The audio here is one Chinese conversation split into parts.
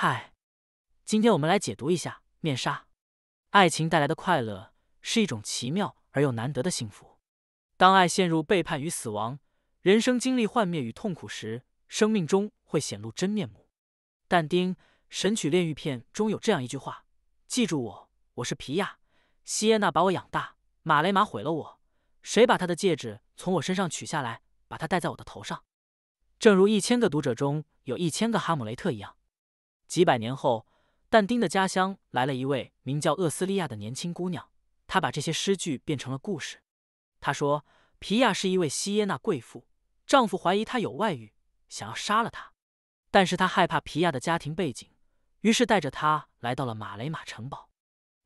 嗨，今天我们来解读一下面纱。爱情带来的快乐是一种奇妙而又难得的幸福。当爱陷入背叛与死亡，人生经历幻灭与痛苦时，生命中会显露真面目。但丁《神曲·炼狱篇》中有这样一句话：“记住我，我是皮亚西耶娜把我养大，马雷马毁了我。谁把他的戒指从我身上取下来，把它戴在我的头上？正如一千个读者中有一千个哈姆雷特一样。”几百年后，但丁的家乡来了一位名叫厄斯利亚的年轻姑娘。她把这些诗句变成了故事。她说：“皮亚是一位西耶纳贵妇，丈夫怀疑她有外遇，想要杀了她，但是她害怕皮亚的家庭背景，于是带着她来到了马雷马城堡。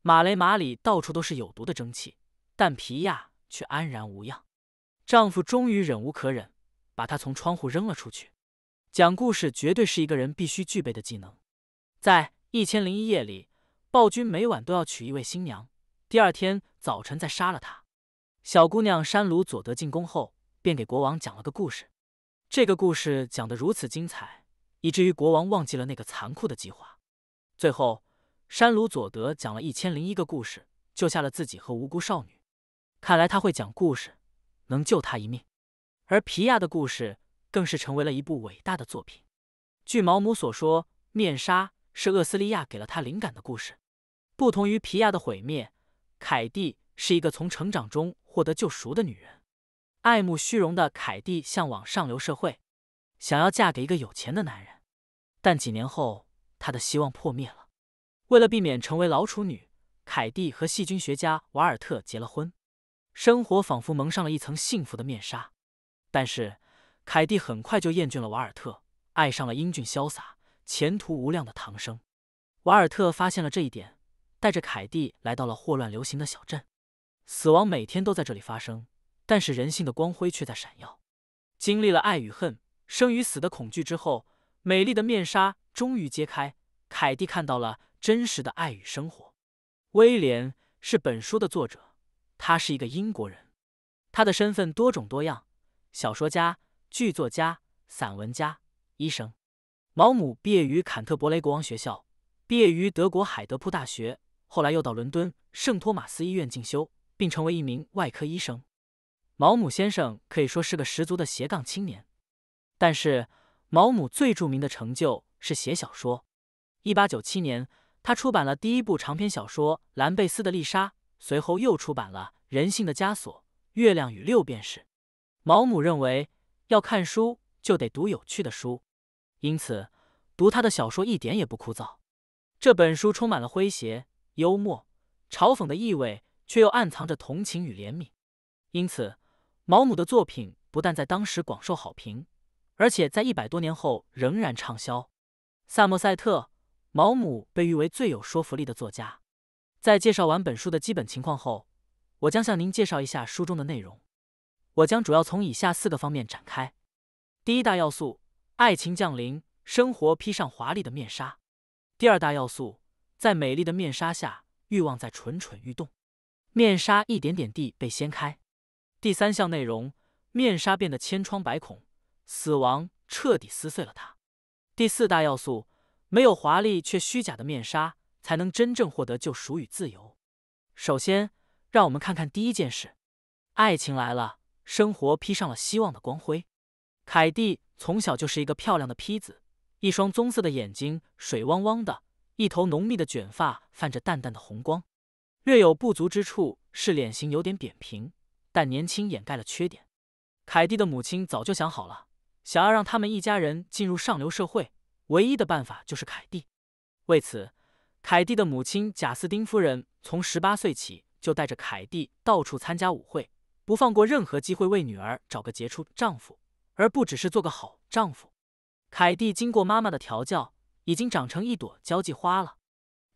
马雷马里到处都是有毒的蒸汽，但皮亚却安然无恙。丈夫终于忍无可忍，把她从窗户扔了出去。讲故事绝对是一个人必须具备的技能。”在一千零一夜里，暴君每晚都要娶一位新娘，第二天早晨再杀了她。小姑娘山鲁佐德进宫后，便给国王讲了个故事。这个故事讲得如此精彩，以至于国王忘记了那个残酷的计划。最后，山鲁佐德讲了一千零一个故事，救下了自己和无辜少女。看来他会讲故事，能救他一命。而皮亚的故事更是成为了一部伟大的作品。据毛姆所说，面纱。是厄斯利亚给了他灵感的故事。不同于皮亚的毁灭，凯蒂是一个从成长中获得救赎的女人。爱慕虚荣的凯蒂向往上流社会，想要嫁给一个有钱的男人。但几年后，她的希望破灭了。为了避免成为老处女，凯蒂和细菌学家瓦尔特结了婚。生活仿佛蒙上了一层幸福的面纱。但是，凯蒂很快就厌倦了瓦尔特，爱上了英俊潇洒。前途无量的唐僧。瓦尔特发现了这一点，带着凯蒂来到了霍乱流行的小镇。死亡每天都在这里发生，但是人性的光辉却在闪耀。经历了爱与恨、生与死的恐惧之后，美丽的面纱终于揭开。凯蒂看到了真实的爱与生活。威廉是本书的作者，他是一个英国人，他的身份多种多样：小说家、剧作家、散文家、医生。毛姆毕业于坎特伯雷国王学校，毕业于德国海德堡大学，后来又到伦敦圣托马斯医院进修，并成为一名外科医生。毛姆先生可以说是个十足的斜杠青年。但是，毛姆最著名的成就是写小说。一八九七年，他出版了第一部长篇小说《兰贝斯的丽莎》，随后又出版了《人性的枷锁》《月亮与六便士》。毛姆认为，要看书就得读有趣的书。因此，读他的小说一点也不枯燥。这本书充满了诙谐、幽默、嘲讽的意味，却又暗藏着同情与怜悯。因此，毛姆的作品不但在当时广受好评，而且在一百多年后仍然畅销。萨默塞特·毛姆被誉为最有说服力的作家。在介绍完本书的基本情况后，我将向您介绍一下书中的内容。我将主要从以下四个方面展开：第一大要素。爱情降临，生活披上华丽的面纱。第二大要素，在美丽的面纱下，欲望在蠢蠢欲动，面纱一点点地被掀开。第三项内容，面纱变得千疮百孔，死亡彻底撕碎了它。第四大要素，没有华丽却虚假的面纱，才能真正获得救赎与自由。首先，让我们看看第一件事，爱情来了，生活披上了希望的光辉。凯蒂从小就是一个漂亮的坯子，一双棕色的眼睛水汪汪的，一头浓密的卷发泛着淡淡的红光。略有不足之处是脸型有点扁平，但年轻掩盖了缺点。凯蒂的母亲早就想好了，想要让他们一家人进入上流社会，唯一的办法就是凯蒂。为此，凯蒂的母亲贾斯丁夫人从十八岁起就带着凯蒂到处参加舞会，不放过任何机会为女儿找个杰出丈夫。而不只是做个好丈夫。凯蒂经过妈妈的调教，已经长成一朵交际花了。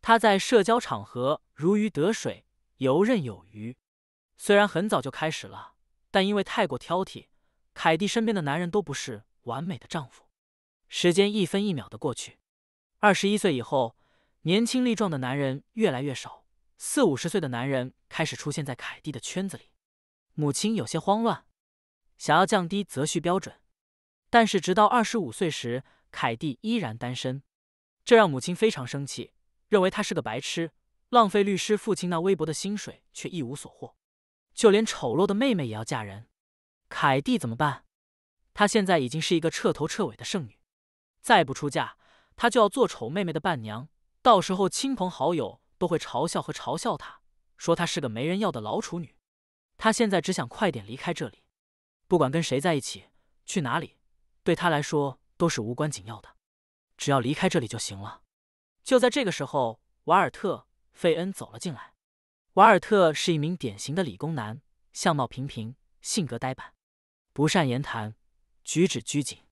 她在社交场合如鱼得水，游刃有余。虽然很早就开始了，但因为太过挑剔，凯蒂身边的男人都不是完美的丈夫。时间一分一秒的过去，二十一岁以后，年轻力壮的男人越来越少，四五十岁的男人开始出现在凯蒂的圈子里。母亲有些慌乱。想要降低择婿标准，但是直到二十五岁时，凯蒂依然单身，这让母亲非常生气，认为她是个白痴，浪费律师父亲那微薄的薪水，却一无所获。就连丑陋的妹妹也要嫁人，凯蒂怎么办？她现在已经是一个彻头彻尾的剩女，再不出嫁，她就要做丑妹妹的伴娘，到时候亲朋好友都会嘲笑和嘲笑她，说她是个没人要的老处女。她现在只想快点离开这里。不管跟谁在一起，去哪里，对他来说都是无关紧要的，只要离开这里就行了。就在这个时候，瓦尔特·费恩走了进来。瓦尔特是一名典型的理工男，相貌平平，性格呆板，不善言谈，举止拘谨。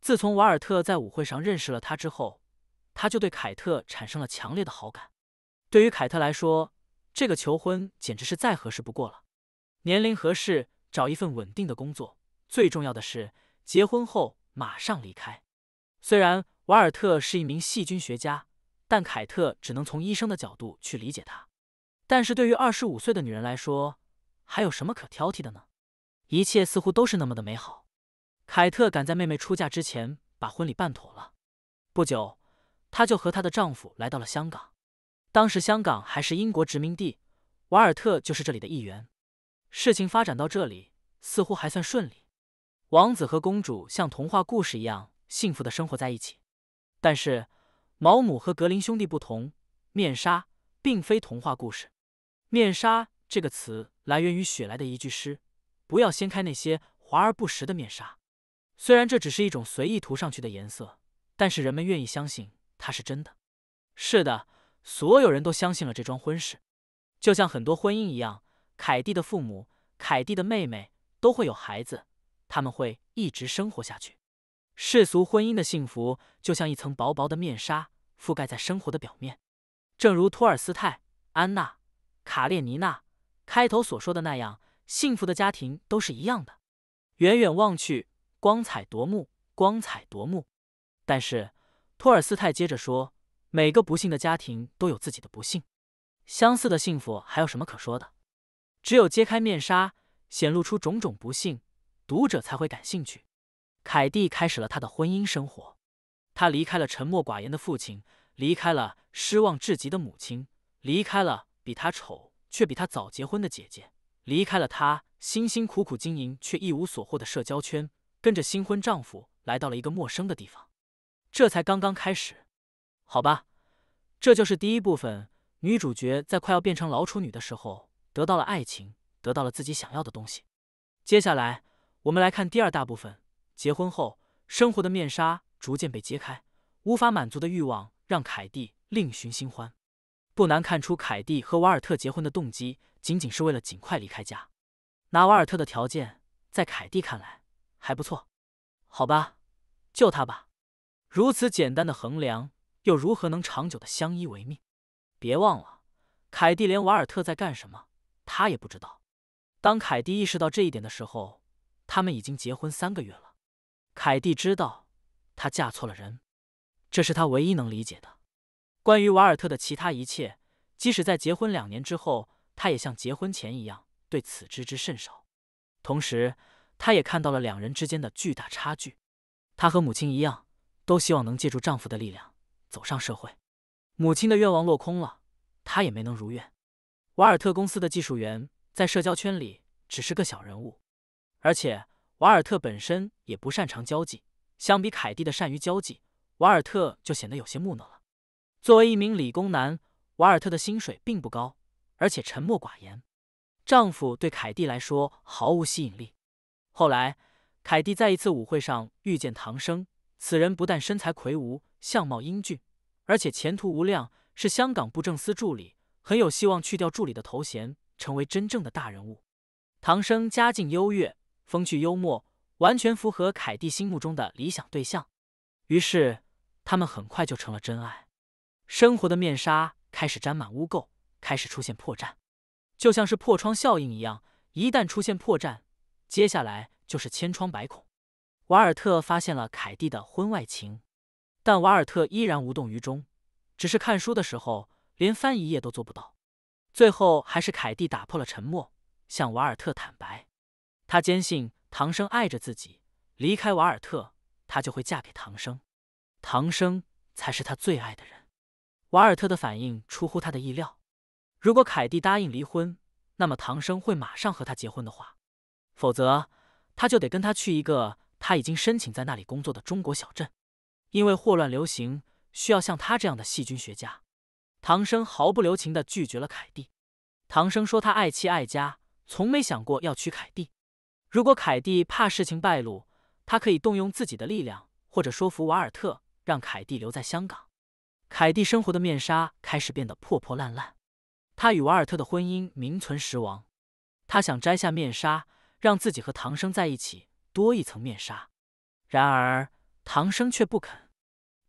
自从瓦尔特在舞会上认识了他之后，他就对凯特产生了强烈的好感。对于凯特来说，这个求婚简直是再合适不过了，年龄合适。找一份稳定的工作，最重要的是结婚后马上离开。虽然瓦尔特是一名细菌学家，但凯特只能从医生的角度去理解他。但是对于二十五岁的女人来说，还有什么可挑剔的呢？一切似乎都是那么的美好。凯特赶在妹妹出嫁之前把婚礼办妥了。不久，她就和她的丈夫来到了香港。当时香港还是英国殖民地，瓦尔特就是这里的一员。事情发展到这里，似乎还算顺利。王子和公主像童话故事一样幸福的生活在一起。但是，毛姆和格林兄弟不同，《面纱》并非童话故事。《面纱》这个词来源于雪莱的一句诗：“不要掀开那些华而不实的面纱。”虽然这只是一种随意涂上去的颜色，但是人们愿意相信它是真的。是的，所有人都相信了这桩婚事，就像很多婚姻一样。凯蒂的父母、凯蒂的妹妹都会有孩子，他们会一直生活下去。世俗婚姻的幸福就像一层薄薄的面纱，覆盖在生活的表面。正如托尔斯泰《安娜·卡列尼娜》开头所说的那样，幸福的家庭都是一样的，远远望去，光彩夺目，光彩夺目。但是，托尔斯泰接着说，每个不幸的家庭都有自己的不幸。相似的幸福还有什么可说的？只有揭开面纱，显露出种种不幸，读者才会感兴趣。凯蒂开始了她的婚姻生活，她离开了沉默寡言的父亲，离开了失望至极的母亲，离开了比她丑却比她早结婚的姐姐，离开了她辛辛苦苦经营却一无所获的社交圈，跟着新婚丈夫来到了一个陌生的地方。这才刚刚开始，好吧，这就是第一部分。女主角在快要变成老处女的时候。得到了爱情，得到了自己想要的东西。接下来，我们来看第二大部分。结婚后，生活的面纱逐渐被揭开，无法满足的欲望让凯蒂另寻新欢。不难看出，凯蒂和瓦尔特结婚的动机仅仅是为了尽快离开家。拿瓦尔特的条件，在凯蒂看来还不错。好吧，就他吧。如此简单的衡量，又如何能长久的相依为命？别忘了，凯蒂连瓦尔特在干什么？他也不知道。当凯蒂意识到这一点的时候，他们已经结婚三个月了。凯蒂知道她嫁错了人，这是她唯一能理解的。关于瓦尔特的其他一切，即使在结婚两年之后，她也像结婚前一样对此知之甚少。同时，她也看到了两人之间的巨大差距。她和母亲一样，都希望能借助丈夫的力量走上社会。母亲的愿望落空了，她也没能如愿。瓦尔特公司的技术员在社交圈里只是个小人物，而且瓦尔特本身也不擅长交际。相比凯蒂的善于交际，瓦尔特就显得有些木讷了。作为一名理工男，瓦尔特的薪水并不高，而且沉默寡言。丈夫对凯蒂来说毫无吸引力。后来，凯蒂在一次舞会上遇见唐生，此人不但身材魁梧、相貌英俊，而且前途无量，是香港布政司助理。很有希望去掉助理的头衔，成为真正的大人物。唐生家境优越，风趣幽默，完全符合凯蒂心目中的理想对象。于是，他们很快就成了真爱。生活的面纱开始沾满污垢，开始出现破绽，就像是破窗效应一样。一旦出现破绽，接下来就是千疮百孔。瓦尔特发现了凯蒂的婚外情，但瓦尔特依然无动于衷，只是看书的时候。连翻一页都做不到，最后还是凯蒂打破了沉默，向瓦尔特坦白，她坚信唐生爱着自己，离开瓦尔特，她就会嫁给唐生，唐生才是她最爱的人。瓦尔特的反应出乎他的意料，如果凯蒂答应离婚，那么唐生会马上和她结婚的话，否则他就得跟他去一个他已经申请在那里工作的中国小镇，因为霍乱流行，需要像他这样的细菌学家。唐生毫不留情的拒绝了凯蒂。唐生说他爱妻爱家，从没想过要娶凯蒂。如果凯蒂怕事情败露，他可以动用自己的力量，或者说服瓦尔特让凯蒂留在香港。凯蒂生活的面纱开始变得破破烂烂，他与瓦尔特的婚姻名存实亡。他想摘下面纱，让自己和唐生在一起多一层面纱，然而唐生却不肯。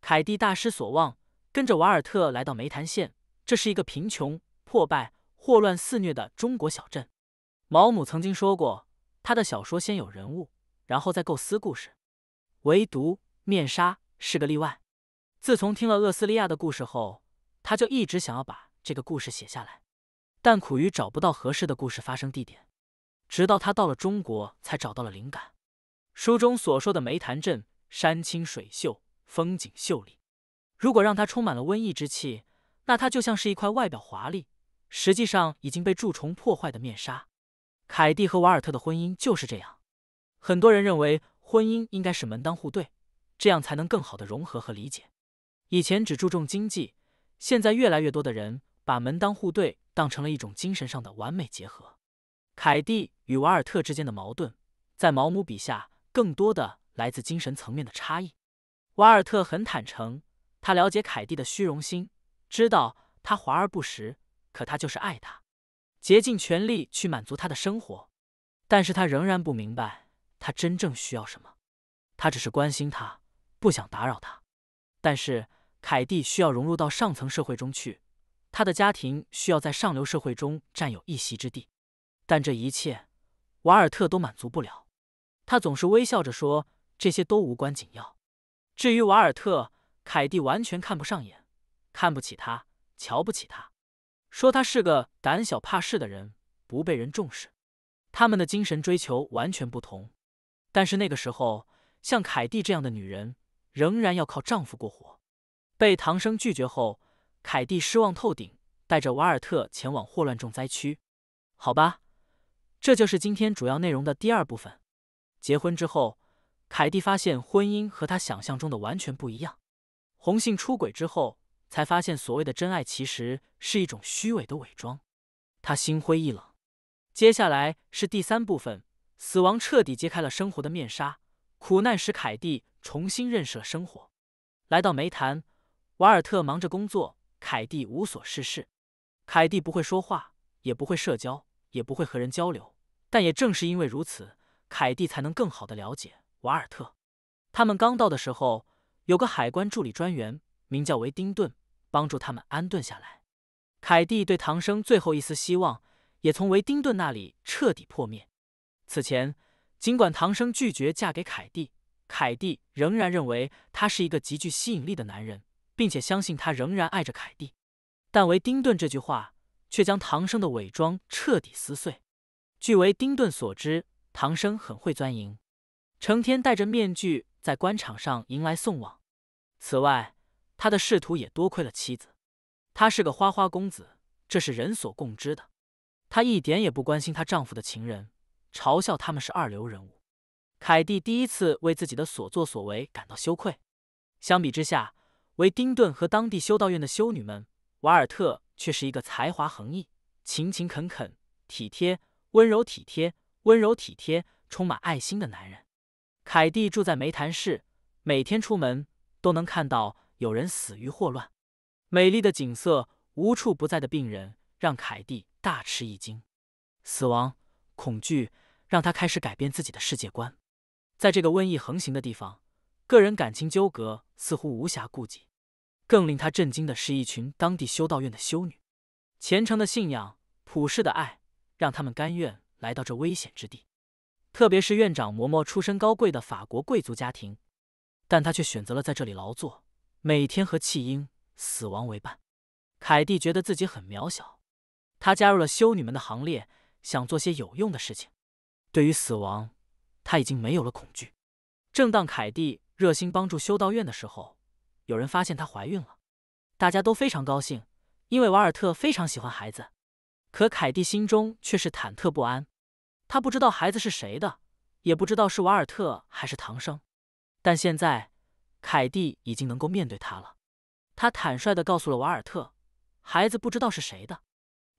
凯蒂大失所望。跟着瓦尔特来到梅潭县，这是一个贫穷、破败、霍乱肆虐的中国小镇。毛姆曾经说过，他的小说先有人物，然后再构思故事，唯独《面纱》是个例外。自从听了厄斯利亚的故事后，他就一直想要把这个故事写下来，但苦于找不到合适的故事发生地点，直到他到了中国才找到了灵感。书中所说的梅潭镇，山清水秀，风景秀丽。如果让他充满了瘟疫之气，那他就像是一块外表华丽，实际上已经被蛀虫破坏的面纱。凯蒂和瓦尔特的婚姻就是这样。很多人认为婚姻应该是门当户对，这样才能更好的融合和理解。以前只注重经济，现在越来越多的人把门当户对当成了一种精神上的完美结合。凯蒂与瓦尔特之间的矛盾，在毛姆笔下更多的来自精神层面的差异。瓦尔特很坦诚。他了解凯蒂的虚荣心，知道她华而不实，可他就是爱她，竭尽全力去满足她的生活。但是他仍然不明白她真正需要什么，他只是关心她，不想打扰她。但是凯蒂需要融入到上层社会中去，他的家庭需要在上流社会中占有一席之地，但这一切，瓦尔特都满足不了。他总是微笑着说：“这些都无关紧要。”至于瓦尔特。凯蒂完全看不上眼，看不起他，瞧不起他，说他是个胆小怕事的人，不被人重视。他们的精神追求完全不同。但是那个时候，像凯蒂这样的女人仍然要靠丈夫过活。被唐生拒绝后，凯蒂失望透顶，带着瓦尔特前往霍乱重灾区。好吧，这就是今天主要内容的第二部分。结婚之后，凯蒂发现婚姻和她想象中的完全不一样。红杏出轨之后，才发现所谓的真爱其实是一种虚伪的伪装，他心灰意冷。接下来是第三部分：死亡彻底揭开了生活的面纱，苦难使凯蒂重新认识了生活。来到煤潭，瓦尔特忙着工作，凯蒂无所事事。凯蒂不会说话，也不会社交，也不会和人交流。但也正是因为如此，凯蒂才能更好的了解瓦尔特。他们刚到的时候。有个海关助理专员名叫维丁顿，帮助他们安顿下来。凯蒂对唐生最后一丝希望也从维丁顿那里彻底破灭。此前，尽管唐生拒绝嫁给凯蒂，凯蒂仍然认为他是一个极具吸引力的男人，并且相信他仍然爱着凯蒂。但维丁顿这句话却将唐生的伪装彻底撕碎。据维丁顿所知，唐生很会钻营，成天戴着面具在官场上迎来送往。此外，他的仕途也多亏了妻子。他是个花花公子，这是人所共知的。他一点也不关心她丈夫的情人，嘲笑他们是二流人物。凯蒂第一次为自己的所作所为感到羞愧。相比之下，维丁顿和当地修道院的修女们，瓦尔特却是一个才华横溢、勤勤恳恳、体贴温柔、体贴温柔、体贴充满爱心的男人。凯蒂住在湄潭市，每天出门。都能看到有人死于霍乱。美丽的景色，无处不在的病人，让凯蒂大吃一惊。死亡恐惧让他开始改变自己的世界观。在这个瘟疫横行的地方，个人感情纠葛似乎无暇顾及。更令他震惊的是一群当地修道院的修女，虔诚的信仰，普世的爱，让他们甘愿来到这危险之地。特别是院长嬷嬷出身高贵的法国贵族家庭。但他却选择了在这里劳作，每天和弃婴、死亡为伴。凯蒂觉得自己很渺小，她加入了修女们的行列，想做些有用的事情。对于死亡，他已经没有了恐惧。正当凯蒂热心帮助修道院的时候，有人发现她怀孕了，大家都非常高兴，因为瓦尔特非常喜欢孩子。可凯蒂心中却是忐忑不安，她不知道孩子是谁的，也不知道是瓦尔特还是唐生。但现在，凯蒂已经能够面对他了。他坦率的告诉了瓦尔特，孩子不知道是谁的，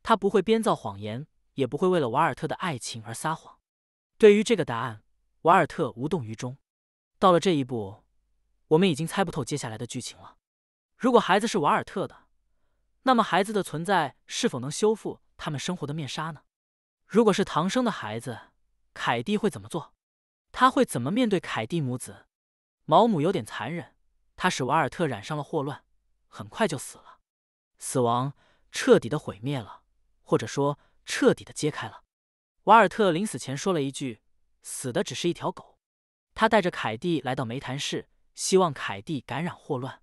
他不会编造谎言，也不会为了瓦尔特的爱情而撒谎。对于这个答案，瓦尔特无动于衷。到了这一步，我们已经猜不透接下来的剧情了。如果孩子是瓦尔特的，那么孩子的存在是否能修复他们生活的面纱呢？如果是唐生的孩子，凯蒂会怎么做？他会怎么面对凯蒂母子？毛姆有点残忍，他使瓦尔特染上了霍乱，很快就死了。死亡彻底的毁灭了，或者说彻底的揭开了。瓦尔特临死前说了一句：“死的只是一条狗。”他带着凯蒂来到梅潭市，希望凯蒂感染霍乱。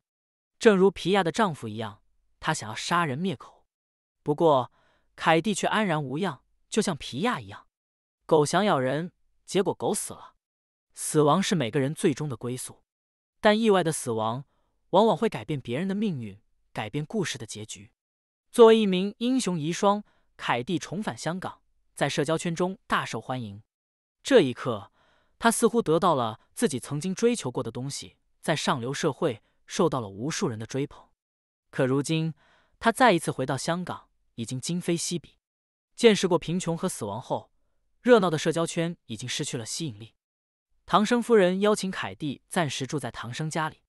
正如皮亚的丈夫一样，他想要杀人灭口。不过凯蒂却安然无恙，就像皮亚一样。狗想咬人，结果狗死了。死亡是每个人最终的归宿，但意外的死亡往往会改变别人的命运，改变故事的结局。作为一名英雄遗孀，凯蒂重返香港，在社交圈中大受欢迎。这一刻，她似乎得到了自己曾经追求过的东西，在上流社会受到了无数人的追捧。可如今，她再一次回到香港，已经今非昔比。见识过贫穷和死亡后，热闹的社交圈已经失去了吸引力。唐生夫人邀请凯蒂暂时住在唐生家里，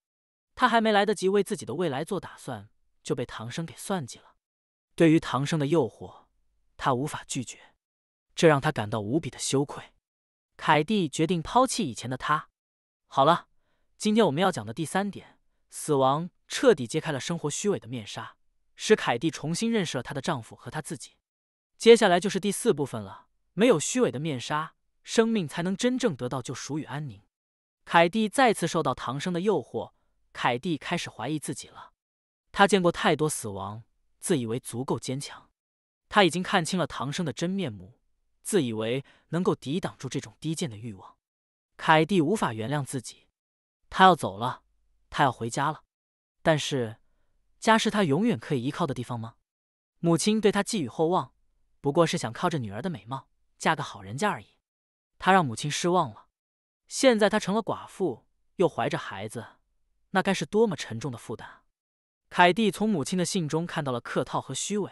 她还没来得及为自己的未来做打算，就被唐生给算计了。对于唐生的诱惑，她无法拒绝，这让她感到无比的羞愧。凯蒂决定抛弃以前的她。好了，今天我们要讲的第三点，死亡彻底揭开了生活虚伪的面纱，使凯蒂重新认识了她的丈夫和她自己。接下来就是第四部分了，没有虚伪的面纱。生命才能真正得到救赎与安宁。凯蒂再次受到唐僧的诱惑，凯蒂开始怀疑自己了。他见过太多死亡，自以为足够坚强。他已经看清了唐僧的真面目，自以为能够抵挡住这种低贱的欲望。凯蒂无法原谅自己，他要走了，他要回家了。但是，家是他永远可以依靠的地方吗？母亲对他寄予厚望，不过是想靠着女儿的美貌嫁个好人家而已。他让母亲失望了，现在他成了寡妇，又怀着孩子，那该是多么沉重的负担！凯蒂从母亲的信中看到了客套和虚伪，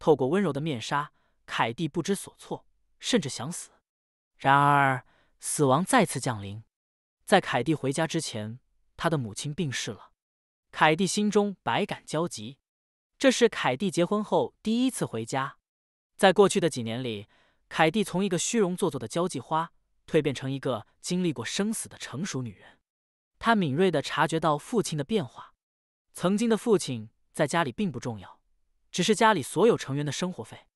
透过温柔的面纱，凯蒂不知所措，甚至想死。然而，死亡再次降临，在凯蒂回家之前，他的母亲病逝了。凯蒂心中百感交集。这是凯蒂结婚后第一次回家，在过去的几年里。凯蒂从一个虚荣做作的交际花蜕变成一个经历过生死的成熟女人。她敏锐地察觉到父亲的变化。曾经的父亲在家里并不重要，只是家里所有成员的生活费。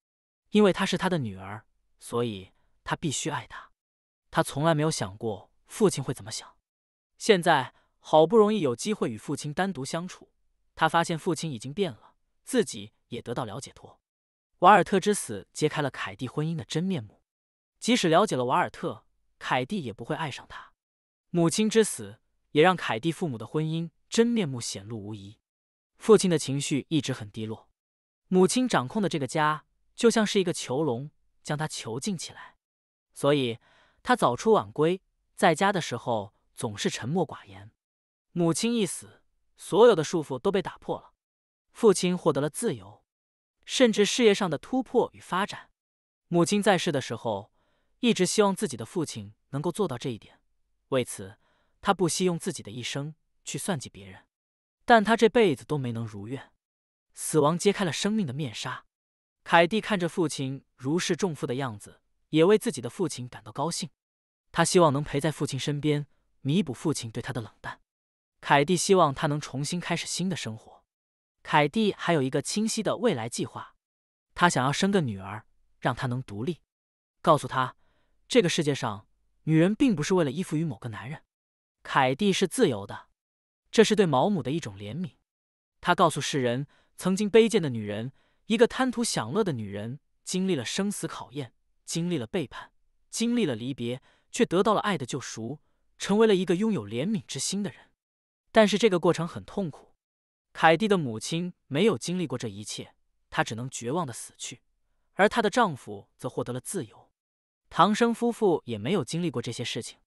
因为她是他的女儿，所以他必须爱她。他从来没有想过父亲会怎么想。现在好不容易有机会与父亲单独相处，他发现父亲已经变了，自己也得到了解脱。瓦尔特之死揭开了凯蒂婚姻的真面目。即使了解了瓦尔特，凯蒂也不会爱上他。母亲之死也让凯蒂父母的婚姻真面目显露无遗。父亲的情绪一直很低落，母亲掌控的这个家就像是一个囚笼，将他囚禁起来。所以他早出晚归，在家的时候总是沉默寡言。母亲一死，所有的束缚都被打破了，父亲获得了自由。甚至事业上的突破与发展。母亲在世的时候，一直希望自己的父亲能够做到这一点，为此，他不惜用自己的一生去算计别人，但他这辈子都没能如愿。死亡揭开了生命的面纱，凯蒂看着父亲如释重负的样子，也为自己的父亲感到高兴。他希望能陪在父亲身边，弥补父亲对他的冷淡。凯蒂希望他能重新开始新的生活。凯蒂还有一个清晰的未来计划，她想要生个女儿，让她能独立。告诉她，这个世界上，女人并不是为了依附于某个男人。凯蒂是自由的，这是对毛姆的一种怜悯。她告诉世人，曾经卑贱的女人，一个贪图享乐的女人，经历了生死考验，经历了背叛，经历了离别，却得到了爱的救赎，成为了一个拥有怜悯之心的人。但是这个过程很痛苦。凯蒂的母亲没有经历过这一切，她只能绝望的死去，而她的丈夫则获得了自由。唐生夫妇也没有经历过这些事情，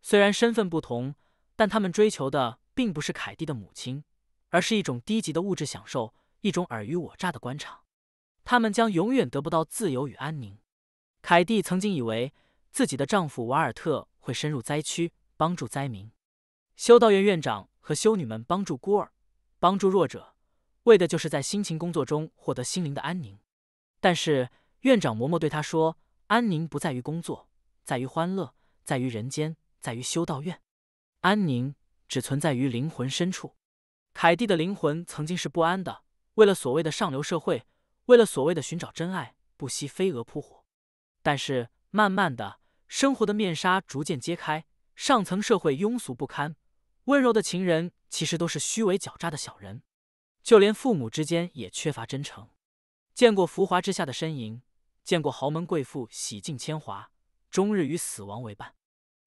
虽然身份不同，但他们追求的并不是凯蒂的母亲，而是一种低级的物质享受，一种尔虞我诈的官场。他们将永远得不到自由与安宁。凯蒂曾经以为自己的丈夫瓦尔特会深入灾区帮助灾民，修道院院长和修女们帮助孤儿。帮助弱者，为的就是在辛勤工作中获得心灵的安宁。但是院长嬷嬷对他说：“安宁不在于工作，在于欢乐，在于人间，在于修道院。安宁只存在于灵魂深处。”凯蒂的灵魂曾经是不安的，为了所谓的上流社会，为了所谓的寻找真爱，不惜飞蛾扑火。但是慢慢的，生活的面纱逐渐揭开，上层社会庸俗不堪，温柔的情人。其实都是虚伪狡诈的小人，就连父母之间也缺乏真诚。见过浮华之下的呻吟，见过豪门贵妇洗尽铅华，终日与死亡为伴。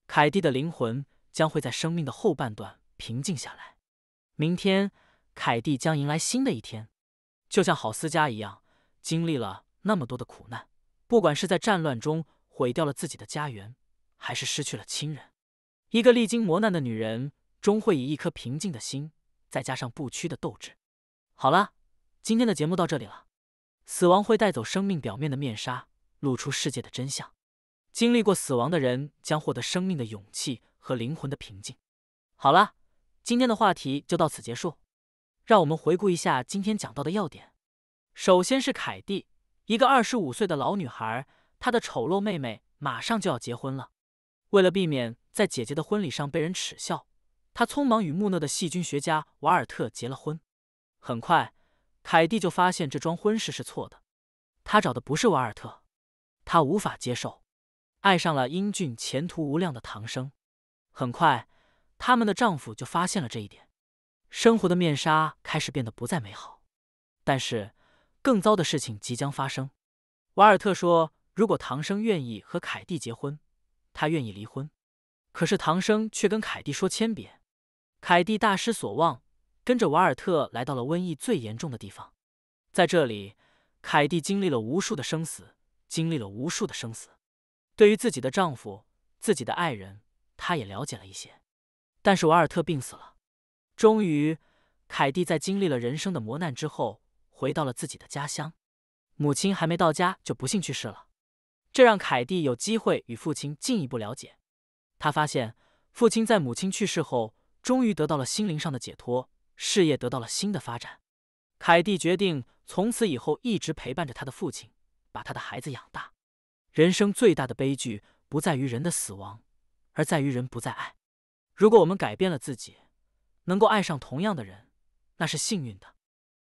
凯蒂的灵魂将会在生命的后半段平静下来。明天，凯蒂将迎来新的一天，就像郝思嘉一样，经历了那么多的苦难，不管是在战乱中毁掉了自己的家园，还是失去了亲人，一个历经磨难的女人。终会以一颗平静的心，再加上不屈的斗志。好了，今天的节目到这里了。死亡会带走生命表面的面纱，露出世界的真相。经历过死亡的人将获得生命的勇气和灵魂的平静。好了，今天的话题就到此结束。让我们回顾一下今天讲到的要点。首先是凯蒂，一个二十五岁的老女孩，她的丑陋妹妹马上就要结婚了，为了避免在姐姐的婚礼上被人耻笑。他匆忙与木讷的细菌学家瓦尔特结了婚。很快，凯蒂就发现这桩婚事是错的。她找的不是瓦尔特，她无法接受，爱上了英俊、前途无量的唐生。很快，他们的丈夫就发现了这一点。生活的面纱开始变得不再美好。但是，更糟的事情即将发生。瓦尔特说：“如果唐生愿意和凯蒂结婚，他愿意离婚。”可是唐生却跟凯蒂说：“千别。”凯蒂大失所望，跟着瓦尔特来到了瘟疫最严重的地方。在这里，凯蒂经历了无数的生死，经历了无数的生死。对于自己的丈夫、自己的爱人，她也了解了一些。但是瓦尔特病死了。终于，凯蒂在经历了人生的磨难之后，回到了自己的家乡。母亲还没到家就不幸去世了，这让凯蒂有机会与父亲进一步了解。他发现，父亲在母亲去世后。终于得到了心灵上的解脱，事业得到了新的发展。凯蒂决定从此以后一直陪伴着他的父亲，把他的孩子养大。人生最大的悲剧不在于人的死亡，而在于人不再爱。如果我们改变了自己，能够爱上同样的人，那是幸运的。